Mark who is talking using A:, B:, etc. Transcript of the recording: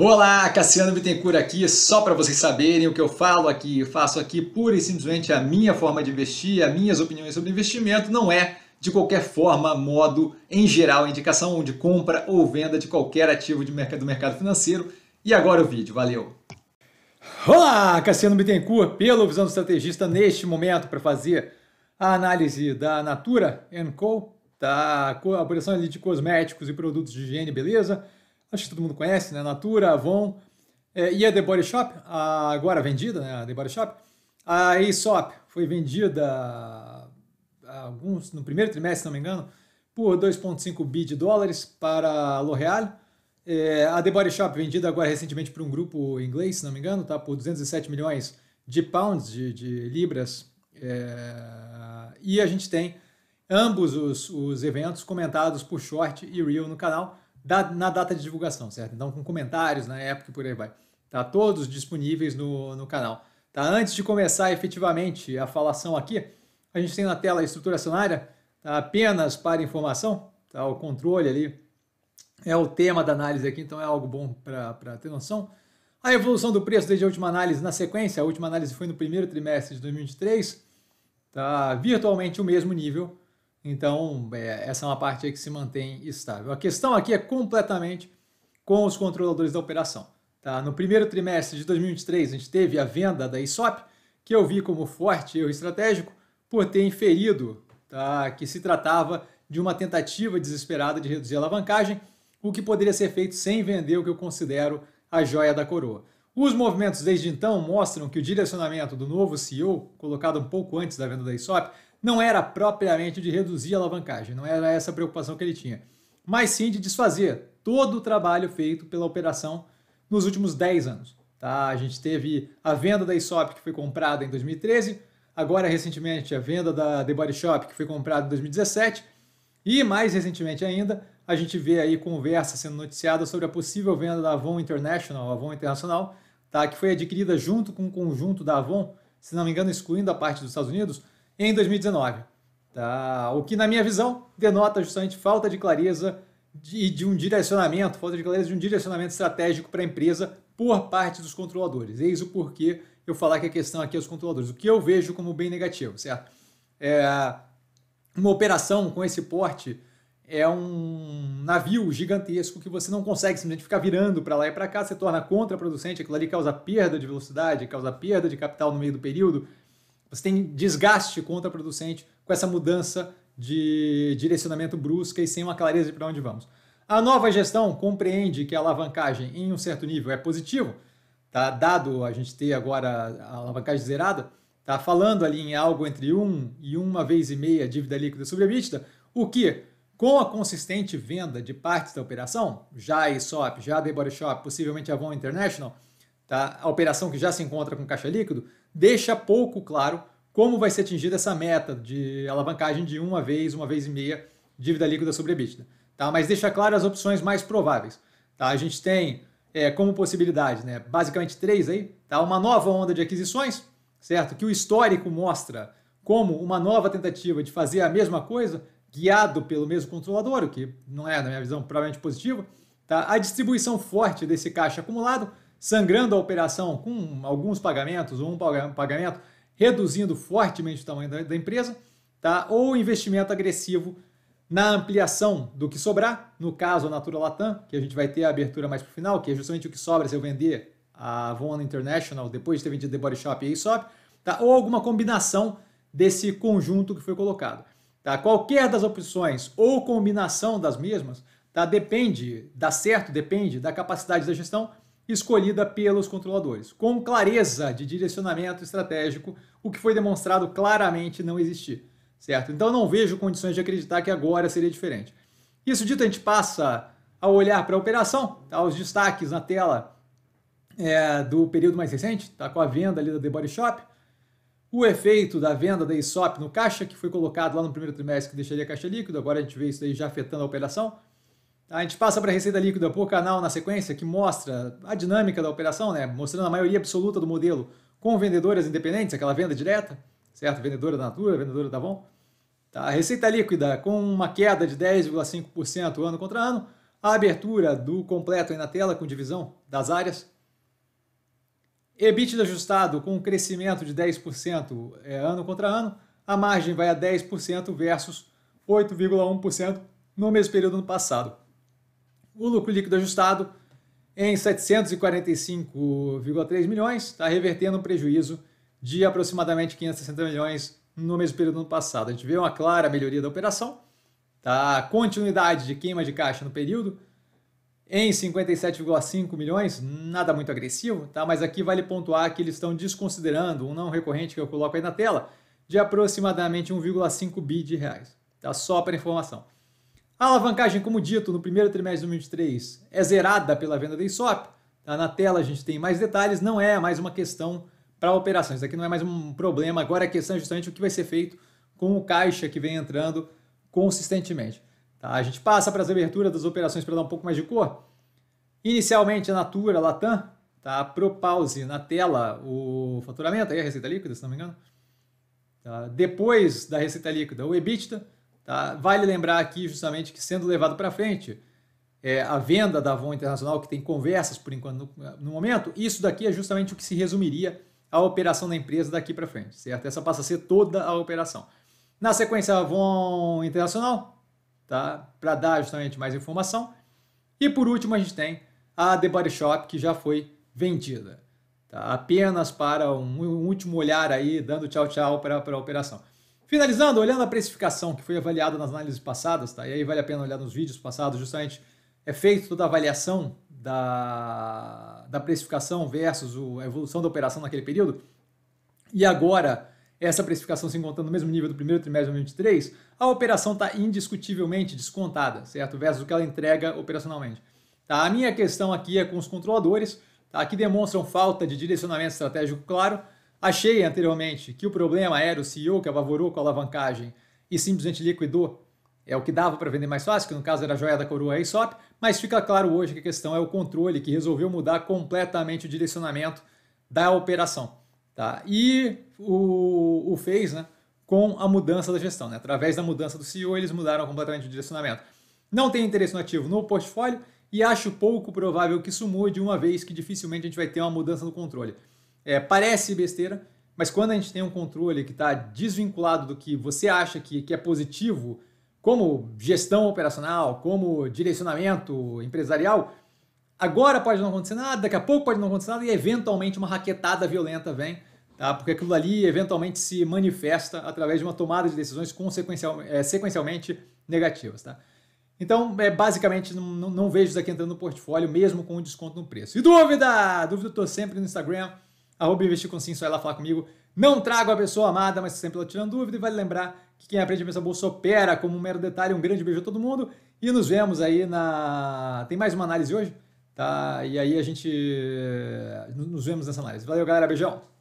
A: Olá, Cassiano Bittencourt aqui, só para vocês saberem o que eu falo aqui, eu faço aqui pura e simplesmente a minha forma de investir, as minhas opiniões sobre investimento, não é de qualquer forma, modo, em geral, indicação de compra ou venda de qualquer ativo de mercado, do mercado financeiro. E agora o vídeo, valeu! Olá, Cassiano Bittencourt, pelo Visão do Estrategista, neste momento para fazer a análise da Natura Co, da tá? operação de cosméticos e produtos de higiene beleza, acho que todo mundo conhece, né? Natura, Avon é, e a The Body Shop, a, agora vendida, né? A The Body Shop. A Aesop foi vendida ah, alguns no primeiro trimestre, se não me engano, por 2,5 bi de dólares para a L'Oréal. É, a The Body Shop, vendida agora recentemente por um grupo inglês, se não me engano, tá por 207 milhões de pounds, de, de libras. É, e a gente tem ambos os, os eventos comentados por short e real no canal da, na data de divulgação, certo? Então, com comentários na época e por aí vai. Tá todos disponíveis no, no canal. Tá? Antes de começar efetivamente a falação aqui, a gente tem na tela a estrutura acionária, tá? apenas para informação, tá? o controle ali é o tema da análise aqui, então é algo bom para ter noção. A evolução do preço desde a última análise na sequência, a última análise foi no primeiro trimestre de 2023, tá virtualmente o mesmo nível então, é, essa é uma parte que se mantém estável. A questão aqui é completamente com os controladores da operação. Tá? No primeiro trimestre de 2023, a gente teve a venda da ISOP, que eu vi como forte erro estratégico, por ter inferido tá? que se tratava de uma tentativa desesperada de reduzir a alavancagem, o que poderia ser feito sem vender o que eu considero a joia da coroa. Os movimentos desde então mostram que o direcionamento do novo CEO, colocado um pouco antes da venda da ISOP, não era propriamente de reduzir a alavancagem, não era essa a preocupação que ele tinha, mas sim de desfazer todo o trabalho feito pela operação nos últimos 10 anos. Tá? A gente teve a venda da ISOP, que foi comprada em 2013, agora recentemente a venda da The Body Shop, que foi comprada em 2017, e mais recentemente ainda, a gente vê aí conversa sendo noticiada sobre a possível venda da Avon International, Avon Internacional, tá? que foi adquirida junto com o conjunto da Avon, se não me engano, excluindo a parte dos Estados Unidos, em 2019. Tá? O que, na minha visão, denota justamente falta de clareza de, de um direcionamento, falta de clareza de um direcionamento estratégico para a empresa por parte dos controladores. Eis o porquê eu falar que a questão aqui é os controladores. O que eu vejo como bem negativo, certo? É, uma operação com esse porte é um navio gigantesco que você não consegue simplesmente ficar virando para lá e para cá, se torna contraproducente, aquilo ali causa perda de velocidade, causa perda de capital no meio do período, você tem desgaste contraproducente com essa mudança de direcionamento brusca e sem uma clareza de para onde vamos. A nova gestão compreende que a alavancagem em um certo nível é positivo, tá? dado a gente ter agora a alavancagem zerada, tá falando ali em algo entre 1 um e uma vez e meia dívida líquida sobre a EBITDA, o que, com a consistente venda de partes da operação, já a ESOP, já a The Shop, possivelmente a Von International, tá? a operação que já se encontra com caixa líquido, deixa pouco claro como vai ser atingida essa meta de alavancagem de uma vez, uma vez e meia, dívida líquida sobre EBITDA. Tá? Mas deixa claro as opções mais prováveis. Tá? A gente tem é, como possibilidade, né, basicamente três aí, tá? uma nova onda de aquisições, certo? que o histórico mostra como uma nova tentativa de fazer a mesma coisa, guiado pelo mesmo controlador, o que não é, na minha visão, provavelmente positivo. Tá? A distribuição forte desse caixa acumulado, sangrando a operação com alguns pagamentos ou um pagamento, reduzindo fortemente o tamanho da, da empresa, tá? ou investimento agressivo na ampliação do que sobrar, no caso a Natura Latam, que a gente vai ter a abertura mais para o final, que é justamente o que sobra se eu vender a Vona International depois de ter vendido The Body Shop e a Aesop, tá? ou alguma combinação desse conjunto que foi colocado. Tá? Qualquer das opções ou combinação das mesmas tá? depende, dá certo, depende da capacidade da gestão escolhida pelos controladores, com clareza de direcionamento estratégico, o que foi demonstrado claramente não existir, certo? Então não vejo condições de acreditar que agora seria diferente. Isso dito, a gente passa a olhar para a operação, tá? os destaques na tela é, do período mais recente, tá? com a venda ali da The Body Shop, o efeito da venda da ESOP no caixa, que foi colocado lá no primeiro trimestre, que deixaria caixa líquido, agora a gente vê isso aí já afetando a operação, a gente passa para a receita líquida por canal na sequência, que mostra a dinâmica da operação, né? mostrando a maioria absoluta do modelo com vendedoras independentes, aquela venda direta, certo? Vendedora da Natura, vendedora da Avon. Tá? A receita líquida com uma queda de 10,5% ano contra ano. A abertura do completo aí na tela com divisão das áreas. EBITDA ajustado com um crescimento de 10% é, ano contra ano. A margem vai a 10% versus 8,1% no mesmo período do ano passado o lucro líquido ajustado em 745,3 milhões, está revertendo um prejuízo de aproximadamente 560 milhões no mesmo período do ano passado. A gente vê uma clara melhoria da operação, tá? continuidade de queima de caixa no período em 57,5 milhões, nada muito agressivo, tá? mas aqui vale pontuar que eles estão desconsiderando um não recorrente que eu coloco aí na tela, de aproximadamente 1,5 bi de reais. Tá? Só para informação. A alavancagem, como dito, no primeiro trimestre de 2023 é zerada pela venda da ISOP. Tá? Na tela a gente tem mais detalhes, não é mais uma questão para operações. Aqui não é mais um problema, agora a é questão é justamente o que vai ser feito com o caixa que vem entrando consistentemente. Tá? A gente passa para as aberturas das operações para dar um pouco mais de cor. Inicialmente a Natura, a Latam, tá? Propause na tela o faturamento, aí a receita líquida, se não me engano. Tá? Depois da receita líquida, o EBITDA Tá? Vale lembrar aqui justamente que sendo levado para frente é, a venda da Avon Internacional, que tem conversas por enquanto no, no, momento, isso daqui é justamente o que se resumiria a operação da empresa daqui para frente, certo? Essa passa a ser toda a operação. Na sequência, a Avon Internacional, tá? para dar justamente mais informação. E por último, a gente tem a The Body Shop, que já foi vendida. Tá? Apenas para um, um último olhar aí, dando tchau, tchau para a operação. Finalizando, olhando a precificação que foi avaliada nas análises passadas, tá? E aí vale a pena olhar nos vídeos passados, justamente é feito toda a avaliação da, da precificação versus o, a evolução da operação naquele período. E agora, essa precificação se encontrando no mesmo nível do primeiro trimestre de 2023, a operação está indiscutivelmente descontada, certo? Versus o que ela entrega operacionalmente. Tá? A minha questão aqui é com os controladores, tá? que demonstram falta de direcionamento estratégico claro Achei anteriormente que o problema era o CEO que apavorou com a alavancagem e simplesmente liquidou. É o que dava para vender mais fácil, que no caso era a joia da coroa a ESOP, mas fica claro hoje que a questão é o controle que resolveu mudar completamente o direcionamento da operação. Tá? E o, o fez né, com a mudança da gestão. Né? Através da mudança do CEO, eles mudaram completamente o direcionamento. Não tem interesse no ativo no portfólio e acho pouco provável que isso mude, uma vez que dificilmente a gente vai ter uma mudança no controle. É, parece besteira, mas quando a gente tem um controle que está desvinculado do que você acha que, que é positivo, como gestão operacional, como direcionamento empresarial, agora pode não acontecer nada, daqui a pouco pode não acontecer nada e eventualmente uma raquetada violenta vem, tá? porque aquilo ali eventualmente se manifesta através de uma tomada de decisões consequencial, é, sequencialmente negativas. Tá? Então, é, basicamente, não, não, não vejo isso aqui entrando no portfólio, mesmo com o desconto no preço. E dúvida? Dúvida eu estou sempre no Instagram, arroba investir com sim, só ela falar comigo. Não trago a pessoa amada, mas sempre ela tirando dúvida. E vale lembrar que quem aprende a pensar bolsa opera como um mero detalhe. Um grande beijo a todo mundo. E nos vemos aí na. Tem mais uma análise hoje, tá? E aí a gente. Eh, nos vemos nessa análise. Valeu, galera. Beijão.